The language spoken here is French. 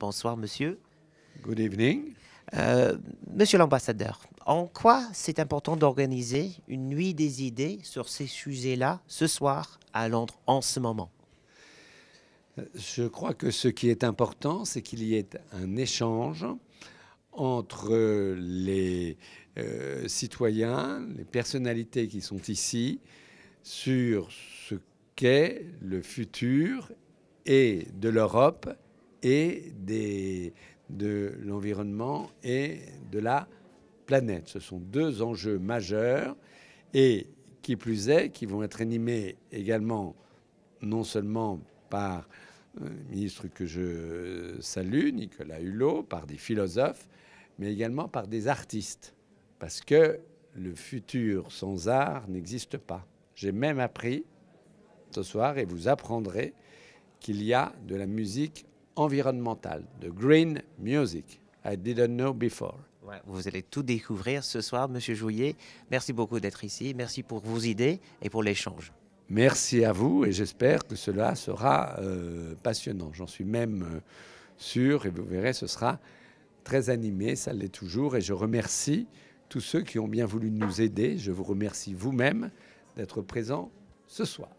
Bonsoir, monsieur. Good evening. Euh, monsieur l'ambassadeur, en quoi c'est important d'organiser une nuit des idées sur ces sujets-là ce soir à Londres en ce moment Je crois que ce qui est important, c'est qu'il y ait un échange entre les euh, citoyens, les personnalités qui sont ici, sur ce qu'est le futur et de l'Europe et des, de l'environnement et de la planète. Ce sont deux enjeux majeurs et qui plus est, qui vont être animés également non seulement par un euh, ministre que je salue, Nicolas Hulot, par des philosophes, mais également par des artistes. Parce que le futur sans art n'existe pas. J'ai même appris ce soir, et vous apprendrez, qu'il y a de la musique environnemental de green music. I didn't know before. vous allez tout découvrir ce soir, Monsieur Jouillet. Merci beaucoup d'être ici. Merci pour vos idées et pour l'échange. Merci à vous et j'espère que cela sera euh, passionnant. J'en suis même euh, sûr et vous verrez, ce sera très animé, ça l'est toujours. Et je remercie tous ceux qui ont bien voulu nous aider. Je vous remercie vous-même d'être présent ce soir.